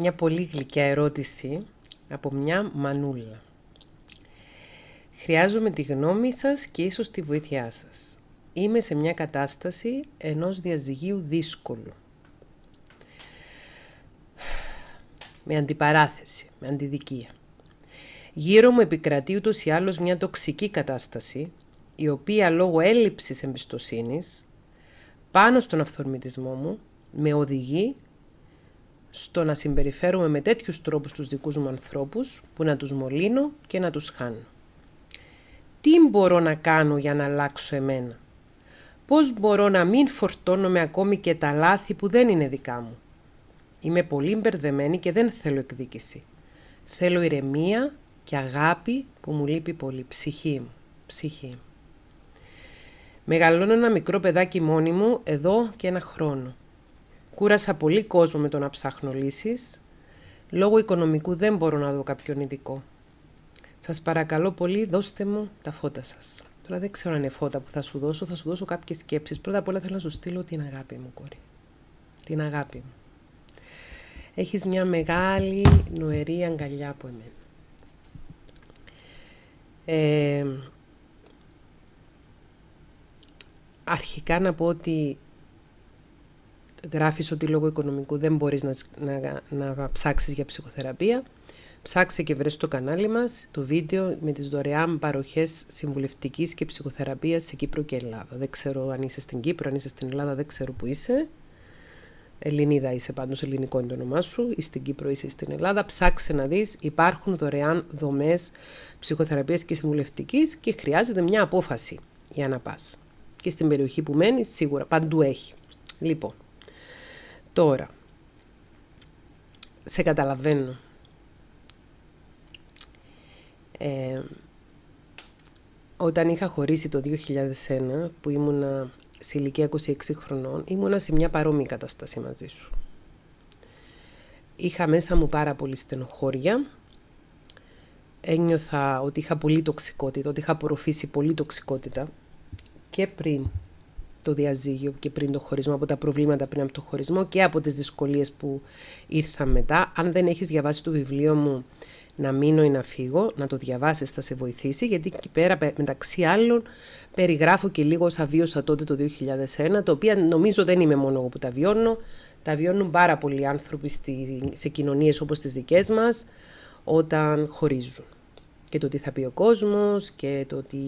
μια πολύ γλυκιά ερώτηση από μια μανούλα. Χρειάζομαι τη γνώμη σας και ίσως τη βοήθειά σας. Είμαι σε μια κατάσταση ενός διαζυγίου δύσκολου. Με αντιπαράθεση, με αντιδικία. Γύρω μου επικρατεί ούτως ή άλλως μια τοξική κατάσταση, η οποία λόγω έλλειψης εμπιστοσύνης, πάνω στον αυθορμητισμό μου, με οδηγεί στο να συμπεριφέρομαι με τέτοιους τρόπους τους δικούς μου ανθρώπους που να τους μολύνω και να τους χάνω. Τι μπορώ να κάνω για να αλλάξω εμένα. Πώς μπορώ να μην φορτώνομαι ακόμη και τα λάθη που δεν είναι δικά μου. Είμαι πολύ μπερδεμένη και δεν θέλω εκδίκηση. Θέλω ηρεμία και αγάπη που μου λείπει πολύ. Ψυχή μου. Ψυχή Μεγαλώνω ένα μικρό παιδάκι μόνη μου εδώ και ένα χρόνο. Κούρασα πολύ κόσμο με το να ψάχνω λύσεις. Λόγω οικονομικού δεν μπορώ να δω κάποιον ειδικό. Σας παρακαλώ πολύ, δώστε μου τα φώτα σας. Τώρα δεν ξέρω αν είναι φώτα που θα σου δώσω, θα σου δώσω κάποιες σκέψεις. Πρώτα απ' όλα θέλω να σου στείλω την αγάπη μου, κόρη. Την αγάπη μου. Έχεις μια μεγάλη, νοερή αγκαλιά από εμένα. Ε, αρχικά να πω ότι γράφεις ότι λόγω οικονομικού δεν μπορείς να, να, να ψάξεις για ψυχοθεραπεία, ψάξε και βρες το κανάλι μας το βίντεο με τις δωρεάν παροχές συμβουλευτικής και ψυχοθεραπείας σε Κύπρο και Ελλάδα. Δεν ξέρω αν είσαι στην Κύπρο, αν είσαι στην Ελλάδα, δεν ξέρω που είσαι. Ελληνίδα είσαι πάντως, ελληνικό είναι το όνομά σου, ή στην Κύπρο είσαι στην Ελλάδα. Ψάξε να δεις, υπάρχουν δωρεάν δομές ψυχοθεραπείας και συμβουλευτικής και χρειάζεται μια απόφαση για να πας. Και στην περιοχή που μένεις σίγουρα παντού έχει. Λοιπόν, Τώρα, σε καταλαβαίνω. Ε, όταν είχα χωρίσει το 2001, που ήμουνα σε ηλικία 26 χρονών, ήμουνα σε μια παρόμοια κατάσταση μαζί σου. Είχα μέσα μου πάρα πολύ στενοχώρια. Ένιωθα ότι είχα πολύ τοξικότητα, ότι είχα απορροφήσει πολύ τοξικότητα και πριν το διαζύγιο και πριν το χωρισμό, από τα προβλήματα πριν από το χωρισμό και από τις δυσκολίες που ήρθαν μετά. Αν δεν έχεις διαβάσει το βιβλίο μου να μείνω ή να φύγω, να το διαβάσεις θα σε βοηθήσει, γιατί εκεί πέρα μεταξύ άλλων περιγράφω και λίγο όσα βίωσα τότε το 2001, το οποίο νομίζω δεν είμαι μόνο εγώ που τα βιώνω, τα βιώνουν πάρα πολλοί άνθρωποι σε κοινωνίες όπως τις δικές μας, όταν χωρίζουν και το τι θα πει ο κόσμος και το τι,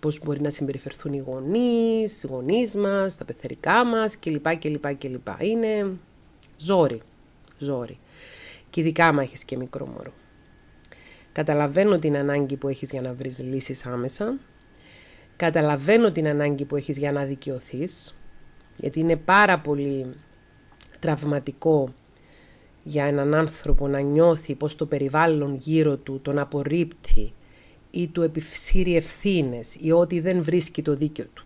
πώς μπορεί να συμπεριφερθούν οι γονείς, οι γονείς μας, τα πεθερικά μας κλπ. κλπ, κλπ. Είναι ζόρι, ζόρι. Και ειδικά άμα έχεις και μικρό μωρό. Καταλαβαίνω την ανάγκη που έχεις για να βρεις λύσεις άμεσα. Καταλαβαίνω την ανάγκη που έχεις για να δικαιωθείς. Γιατί είναι πάρα πολύ τραυματικό για έναν άνθρωπο να νιώθει πως το περιβάλλον γύρω του τον απορρίπτει ή του επιφύρει ευθύνες ή ότι δεν βρίσκει το δίκιο του.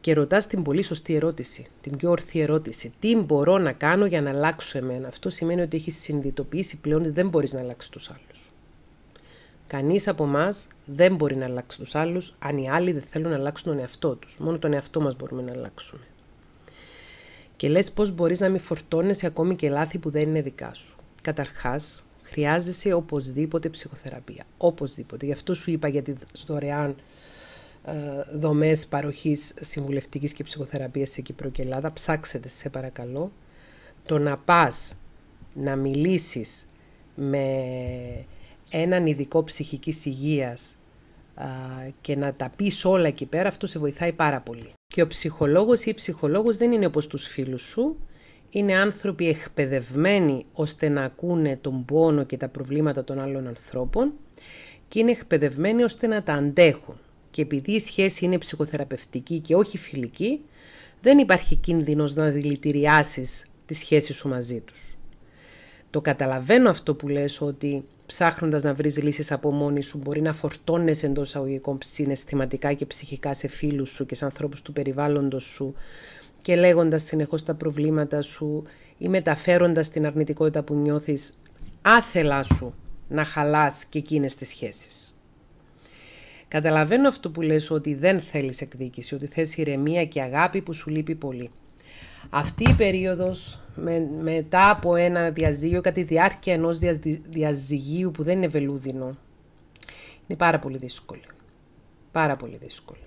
Και ρωτάς την πολύ σωστή ερώτηση, την πιο ορθή ερώτηση. Τι μπορώ να κάνω για να αλλάξω εμένα. Αυτό σημαίνει ότι έχεις συνειδητοποιήσει πλέον ότι δεν μπορείς να αλλάξεις τους άλλους. Κανείς από εμάς δεν μπορεί να αλλάξει τους άλλους αν οι άλλοι δεν θέλουν να αλλάξουν τον εαυτό τους. Μόνο τον εαυτό μας μπορούμε να αλλάξουμε και λες πώς μπορείς να μην φορτώνεσαι ακόμη και λάθη που δεν είναι δικά σου. Καταρχάς, χρειάζεσαι οπωσδήποτε ψυχοθεραπεία. Οπωσδήποτε. Γι' αυτό σου είπα για τις δωρεάν ε, δομές παροχής συμβουλευτικής και ψυχοθεραπείας σε Κύπρο και Ελλάδα. Ψάξετε σε παρακαλώ. Το να πας να μιλήσεις με έναν ειδικό ψυχικής υγείας ε, και να τα πεις όλα εκεί πέρα, αυτό σε βοηθάει πάρα πολύ. Και ο ψυχολόγος ή η ψυχολόγος δεν είναι όπως τους φίλους σου, είναι άνθρωποι εκπαιδευμένοι ώστε να ακούνε τον πόνο και τα προβλήματα των άλλων ανθρώπων και είναι εκπαιδευμένοι ώστε να τα αντέχουν. Και επειδή η σχέση είναι ψυχοθεραπευτική και όχι φιλική, δεν υπάρχει κίνδυνος να δηλητηριάσεις τη σχέση σου μαζί τους. Το καταλαβαίνω αυτό που λες ότι ψάχνοντας να βρεις λύσεις από μόνη σου, μπορεί να φορτώνει εντό αγωγικών συναισθηματικά και ψυχικά σε φίλους σου και σε ανθρώπους του περιβάλλοντος σου και λέγοντας συνεχώς τα προβλήματα σου ή μεταφέροντας την αρνητικότητα που νιώθεις, άθελά σου να χαλάς και εκείνες τις σχέσεις. Καταλαβαίνω αυτό που λες ότι δεν θέλεις εκδίκηση, ότι θες ηρεμία και αγάπη που σου λείπει πολύ. Αυτή η περίοδος με, μετά από ένα διαζύγιο, κατά τη διάρκεια ενός διαζυγίου που δεν είναι βελούδινο, είναι πάρα πολύ δύσκολη. Πάρα πολύ δύσκολη.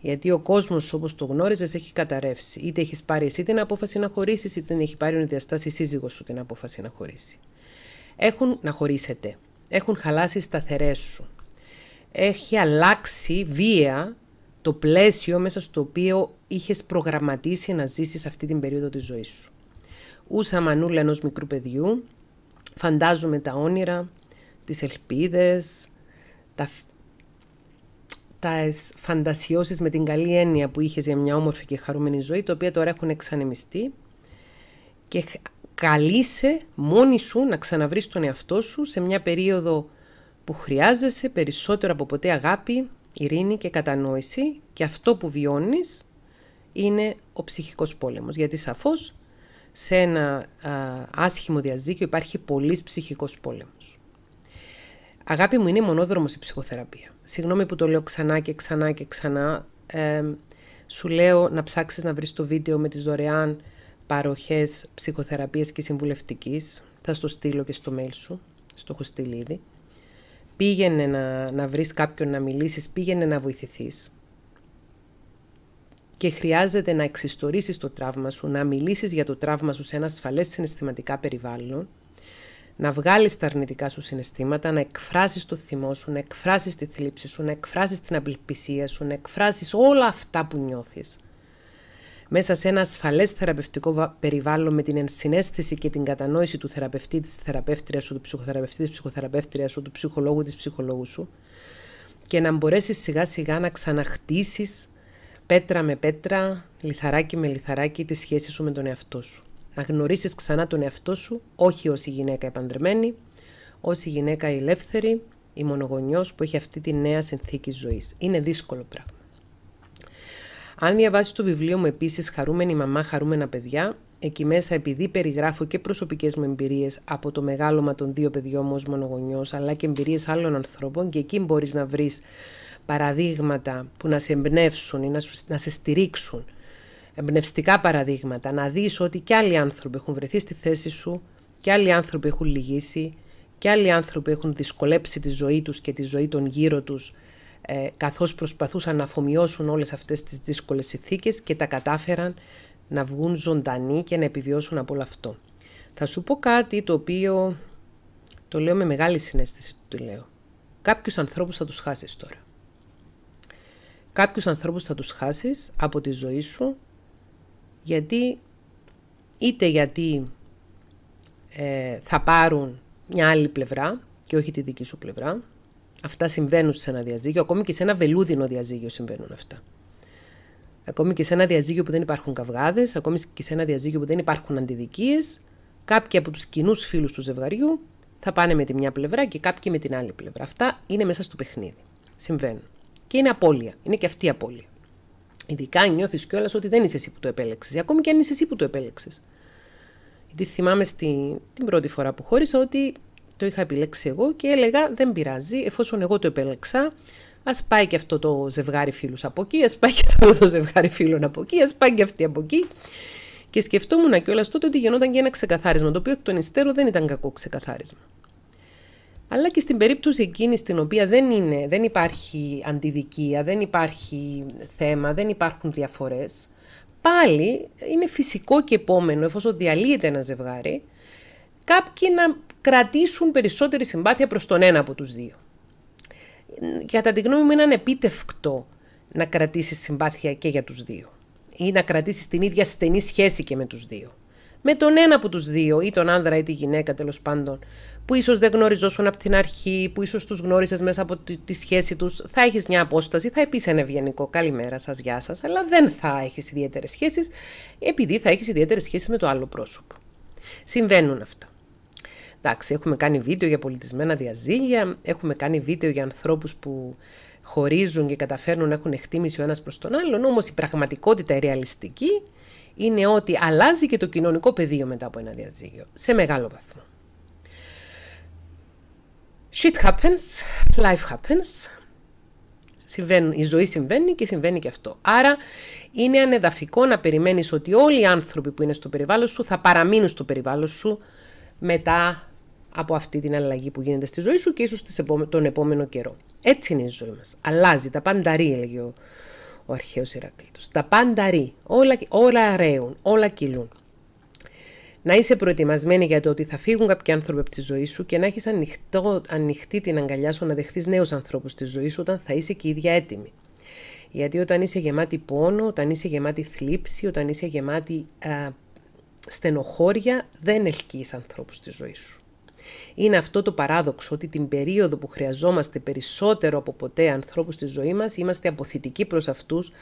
Γιατί ο κόσμος όπως το γνώριζες έχει καταρρεύσει. Είτε έχεις πάρει εσύ την απόφαση να χωρίσεις, είτε δεν έχει πάρει ο διαστάσει η σύζυγος σου την απόφαση να χωρίσει. Έχουν να χωρίσετε. Έχουν χαλάσει σταθερές σου. Έχει αλλάξει βία το πλαίσιο μέσα στο οποίο είχες προγραμματίσει να ζήσεις αυτή την περίοδο της ζωής σου. Ούσα μανούλα ενός μικρού παιδιού, φαντάζομαι τα όνειρα, τις ελπίδες, τα, τας φαντασιώσεις με την καλή έννοια που είχες για μια όμορφη και χαρούμενη ζωή, τα οποία τώρα έχουν εξανεμιστεί και καλείσαι μόνη σου να ξαναβρεις τον εαυτό σου σε μια περίοδο που χρειάζεσαι περισσότερο από ποτέ αγάπη, ειρήνη και κατανόηση και αυτό που βιώνεις είναι ο ψυχικός πόλεμος. Γιατί σαφώς σε ένα άσχημο διαζύγιο υπάρχει πολύς ψυχικός πόλεμος. Αγάπη μου, είναι μονόδρομος η ψυχοθεραπεία. Συγγνώμη που το λέω ξανά και ξανά και ξανά. σου λέω να ψάξεις να βρεις το βίντεο με τις δωρεάν παροχές ψυχοθεραπείας και συμβουλευτικής. Θα στο στείλω και στο mail σου, στο έχω στείλει ήδη. Πήγαινε να, να βρεις κάποιον να μιλήσεις, πήγαινε να βοηθηθείς. Και χρειάζεται να εξιστορήσεις το τραύμα σου, να μιλήσεις για το τραύμα σου σε ένα ασφαλές συναισθηματικά περιβάλλον, να βγάλεις τα αρνητικά σου συναισθήματα, να εκφράσεις το θυμό σου, να εκφράσεις τη θλίψη σου, να εκφράσεις την απελπισία σου, να εκφράσεις όλα αυτά που νιώθεις μέσα σε ένα ασφαλές θεραπευτικό περιβάλλον με την ενσυναίσθηση και την κατανόηση του θεραπευτή, της θεραπεύτριας σου, του ψυχοθεραπευτή, της ψυχοθεραπεύτριας σου, του ψυχολόγου, της ψυχολόγου σου και να μπορέσεις σιγά σιγά να ξαναχτίσεις πέτρα με πέτρα, λιθαράκι με λιθαράκι τη σχέση σου με τον εαυτό σου. Να γνωρίσεις ξανά τον εαυτό σου, όχι ως η γυναίκα επανδρεμένη, ως η γυναίκα ελεύθερη, η μονογονιός που έχει αυτή τη νέα συνθήκη ζωής. Είναι δύσκολο πράγμα. Αν διαβάσεις το βιβλίο μου επίσης Χαρούμενη Μαμά, Χαρούμενα Παιδιά, εκεί μέσα επειδή περιγράφω και προσωπικές μου εμπειρίες από το μεγάλωμα των δύο παιδιών μου ως μονογονιός, αλλά και εμπειρίες άλλων ανθρώπων, και εκεί μπορείς να βρεις παραδείγματα που να σε εμπνεύσουν ή να, σου, να σε στηρίξουν. Εμπνευστικά παραδείγματα, να δεις ότι και άλλοι άνθρωποι έχουν βρεθεί στη θέση σου, και άλλοι άνθρωποι έχουν λυγίσει, και άλλοι άνθρωποι έχουν δυσκολέψει τη ζωή τους και τη ζωή των γύρω τους ε, καθώς προσπαθούσαν να αφομοιώσουν όλες αυτές τις δύσκολες ηθίκες και τα κατάφεραν να βγουν ζωντανοί και να επιβιώσουν από όλο αυτό. Θα σου πω κάτι το οποίο το λέω με μεγάλη συνέστηση του λέω. Κάποιους ανθρώπους θα τους χάσεις τώρα. Κάποιους ανθρώπους θα τους χάσεις από τη ζωή σου γιατί είτε γιατί ε, θα πάρουν μια άλλη πλευρά και όχι τη δική σου πλευρά Αυτά συμβαίνουν σε ένα διαζύγιο. Ακόμη και σε ένα βελούδινο διαζύγιο συμβαίνουν αυτά. Ακόμη και σε ένα διαζύγιο που δεν υπάρχουν καυγάδες, ακόμη και σε ένα διαζύγιο που δεν υπάρχουν αντιδικίες, κάποιοι από τους κοινούς φίλους του ζευγαριού θα πάνε με τη μια πλευρά και κάποιοι με την άλλη πλευρά. Αυτά είναι μέσα στο παιχνίδι. Συμβαίνουν. Και είναι απώλεια. Είναι και αυτή η απώλεια. Ειδικά αν νιώθεις κιόλας ότι δεν είσαι εσύ που το επέλεξες. Ακόμη και αν είσαι εσύ που το επέλεξες. Γιατί θυμάμαι την πρώτη φορά που χώρισα ότι το είχα επιλέξει εγώ και έλεγα δεν πειράζει, εφόσον εγώ το επέλεξα, ας πάει και αυτό το ζευγάρι φίλους από εκεί, ας πάει και αυτό το ζευγάρι φίλων από εκεί, ας πάει και αυτή από εκεί. Και σκεφτόμουν κιόλας τότε ότι γινόταν και ένα ξεκαθάρισμα, το οποίο εκ των υστέρων δεν ήταν κακό ξεκαθάρισμα. Αλλά και στην περίπτωση εκείνη στην οποία δεν, είναι, δεν υπάρχει αντιδικία, δεν υπάρχει θέμα, δεν υπάρχουν διαφορές, πάλι είναι φυσικό και επόμενο, εφόσον διαλύεται ένα ζευγάρι, κάποιοι να κρατήσουν περισσότερη συμπάθεια προς τον ένα από τους δύο. Κατά τη γνώμη μου είναι ανεπίτευκτο να κρατήσεις συμπάθεια και για τους δύο ή να κρατήσεις την ίδια στενή σχέση και με τους δύο. Με τον ένα από τους δύο, ή τον άνδρα ή τη γυναίκα τέλος πάντων, που ίσως δεν γνωριζόσουν από την αρχή, που ίσως τους γνώρισες μέσα από τη, σχέση τους, θα έχεις μια απόσταση, θα πεις ένα ευγενικό καλημέρα σας, γεια σας, αλλά δεν θα έχεις ιδιαίτερες σχέσεις, επειδή θα έχεις ιδιαίτερες σχέσεις με το άλλο πρόσωπο. Συμβαίνουν αυτά. Εντάξει, έχουμε κάνει βίντεο για πολιτισμένα διαζύγια, έχουμε κάνει βίντεο για ανθρώπους που χωρίζουν και καταφέρνουν να έχουν εκτίμηση ο ένας προς τον άλλον, όμως η πραγματικότητα η ρεαλιστική είναι ότι αλλάζει και το κοινωνικό πεδίο μετά από ένα διαζύγιο, σε μεγάλο βαθμό. Shit happens, life happens. Συμβαίνουν, η ζωή συμβαίνει και συμβαίνει και αυτό. Άρα είναι ανεδαφικό να περιμένεις ότι όλοι οι άνθρωποι που είναι στο περιβάλλον σου θα παραμείνουν στο περιβάλλον σου μετά από αυτή την αλλαγή που γίνεται στη ζωή σου και ίσως τον επόμενο καιρό. Έτσι είναι η ζωή μας. Αλλάζει, τα πάντα ρί, έλεγε ο, ο αρχαίος Ηρακλήτος. Τα πάντα ρί, όλα, όλα ρέουν, όλα κυλούν. Να είσαι προετοιμασμένη για το ότι θα φύγουν κάποιοι άνθρωποι από τη ζωή σου και να έχεις ανοιχτή την αγκαλιά σου να δεχθείς νέους ανθρώπους στη ζωή σου όταν θα είσαι και η ίδια έτοιμη. Γιατί όταν είσαι γεμάτη πόνο, όταν είσαι γεμάτη θλίψη, όταν είσαι γεμάτη α, στενοχώρια, δεν ελκύεις ανθρώπους στη ζωή σου. Είναι αυτό το παράδοξο ότι την περίοδο που χρειαζόμαστε περισσότερο από ποτέ ανθρώπους στη ζωή μας, είμαστε αποθητικοί προς αυτούς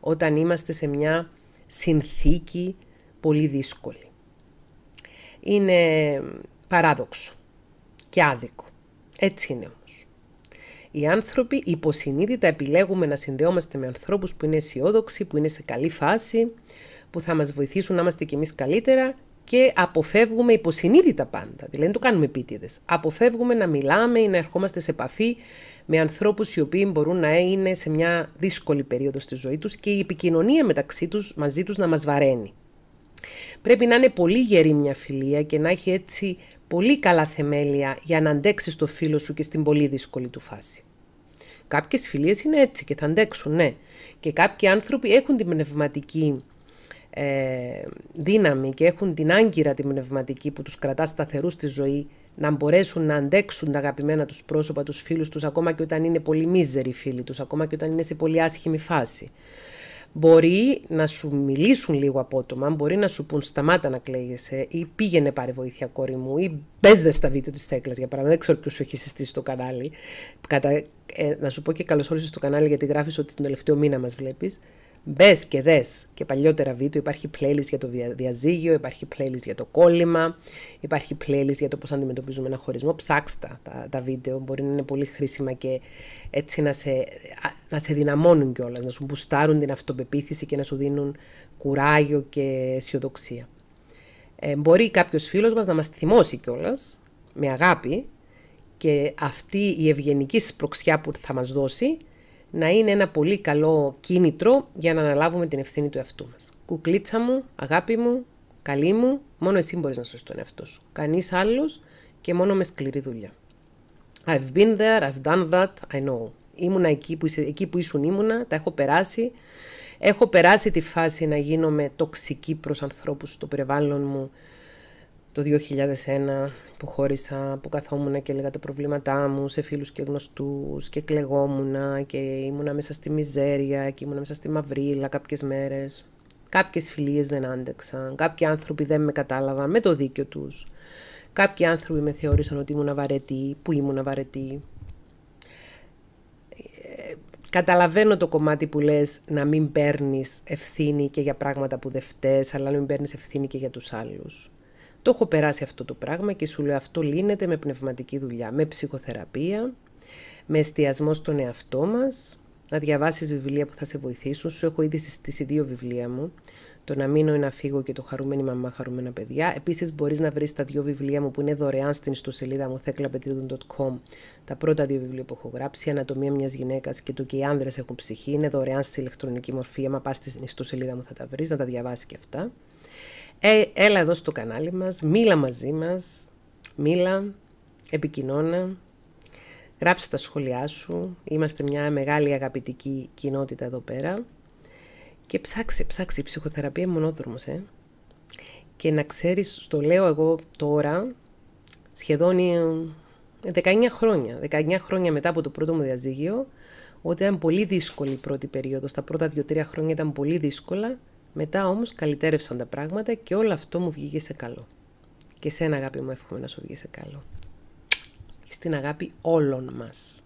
όταν είμαστε σε μια συνθήκη πολύ δύσκολη. Είναι παράδοξο και άδικο. Έτσι είναι όμως. Οι άνθρωποι υποσυνείδητα επιλέγουμε να συνδεόμαστε με ανθρώπους που είναι αισιόδοξοι, που είναι σε καλή φάση, που θα μας βοηθήσουν να είμαστε κι εμείς καλύτερα και αποφεύγουμε υποσυνείδητα πάντα, δηλαδή δεν το κάνουμε επίτηδες. Αποφεύγουμε να μιλάμε ή να ερχόμαστε σε επαφή με ανθρώπους οι οποίοι μπορούν να είναι σε μια δύσκολη περίοδο στη ζωή τους και η επικοινωνία μεταξύ τους μαζί τους να μας βαραίνει. Πρέπει να είναι πολύ γερή μια φιλία και να έχει έτσι πολύ καλά θεμέλια για να αντέξει το φίλο σου και στην πολύ δύσκολη του φάση. Κάποιες φιλίες είναι έτσι και θα αντέξουν, ναι. Και κάποιοι άνθρωποι έχουν την πνευματική ε, δύναμη και έχουν την άγκυρα την πνευματική που τους κρατά σταθερούς στη ζωή να μπορέσουν να αντέξουν τα αγαπημένα τους πρόσωπα, τους φίλους τους, ακόμα και όταν είναι πολύ μίζεροι φίλοι τους, ακόμα και όταν είναι σε πολύ άσχημη φάση. Μπορεί να σου μιλήσουν λίγο απότομα, μπορεί να σου πούν σταμάτα να κλαίγεσαι ή πήγαινε πάρε βοήθεια κόρη μου ή μπες στα βίντεο της Θέκλας για παράδειγμα, δεν ξέρω ποιος σου έχει συστήσει το κανάλι. Κατα... Ε, να σου πω και καλώς όλες στο κανάλι γιατί γράφεις ότι τον τελευταίο μήνα μας βλέπεις. Μπες και δες και παλιότερα βίντεο. Υπάρχει playlist για το διαζύγιο, υπάρχει playlist για το κόλλημα, υπάρχει playlist για το πώς αντιμετωπίζουμε ένα χωρισμό. Ψάξτε τα, τα βίντεο, μπορεί να είναι πολύ χρήσιμα και έτσι να σε, να σε δυναμώνουν κιόλας, να σου μπουστάρουν την αυτοπεποίθηση και να σου δίνουν κουράγιο και αισιοδοξία. Ε, μπορεί κάποιος φίλος μας να μας θυμώσει κιόλας με αγάπη και αυτή η ευγενική σπροξιά που θα μας δώσει να είναι ένα πολύ καλό κίνητρο για να αναλάβουμε την ευθύνη του εαυτού μας. Κουκλίτσα μου, αγάπη μου, καλή μου, μόνο εσύ μπορείς να σώσεις τον εαυτό σου. Κανείς άλλος και μόνο με σκληρή δουλειά. I've been there, I've done that, I know. Ήμουνα εκεί που, εκεί που ήσουν ήμουνα, τα έχω περάσει. Έχω περάσει τη φάση να γίνομαι τοξική προς ανθρώπους στο περιβάλλον μου, το 2001 που χώρισα, που καθόμουν και έλεγα τα προβλήματά μου σε φίλους και γνωστούς και κλεγόμουνα και ήμουνα μέσα στη μιζέρια και ήμουνα μέσα στη μαυρίλα κάποιες μέρες. Κάποιες φιλίες δεν άντεξαν, κάποιοι άνθρωποι δεν με κατάλαβαν με το δίκιο τους. Κάποιοι άνθρωποι με θεώρησαν ότι ήμουν βαρετή, που ήμουν βαρετή. Ε, καταλαβαίνω το κομμάτι που λες να μην παίρνεις ευθύνη και για πράγματα που δεν φταίς, αλλά να μην παίρνεις ευθύνη και για τους άλλους. Το έχω περάσει αυτό το πράγμα και σου λέω αυτό λύνεται με πνευματική δουλειά, με ψυχοθεραπεία, με εστιασμό στον εαυτό μας, να διαβάσεις βιβλία που θα σε βοηθήσουν. Σου έχω ήδη συστήσει δύο βιβλία μου, το «Να μείνω ή να φύγω» και το «Χαρούμενη μαμά, χαρούμενα παιδιά». Επίσης μπορείς να βρεις τα δύο βιβλία μου που είναι δωρεάν στην ιστοσελίδα μου theklapetridon.com. Τα πρώτα δύο βιβλία που έχω γράψει, «Ανατομία μιας γυναίκας» και το «Και οι άνδρες έχουν ψυχή» είναι δωρεάν σε ηλεκτρονική μορφή. Άμα πας στην ιστοσελίδα μου θα τα βρεις, να τα διαβάσεις και αυτά. Ε, έλα εδώ στο κανάλι μας, μίλα μαζί μας, μίλα, επικοινώνα, γράψε τα σχόλιά σου, είμαστε μια μεγάλη αγαπητική κοινότητα εδώ πέρα και ψάξε, ψάξε, η ψυχοθεραπεία μονόδρομος, ε. Και να ξέρεις, στο λέω εγώ τώρα, σχεδόν 19 ε, χρόνια, 19 χρόνια μετά από το πρώτο μου διαζύγιο, ότι ήταν πολύ δύσκολη η πρώτη περίοδος, τα πρώτα 2-3 χρόνια ήταν πολύ δύσκολα μετά όμως καλυτέρευσαν τα πράγματα και όλο αυτό μου βγήκε σε καλό. Και ένα αγάπη μου εύχομαι να σου βγήκε σε καλό. Και στην αγάπη όλων μας.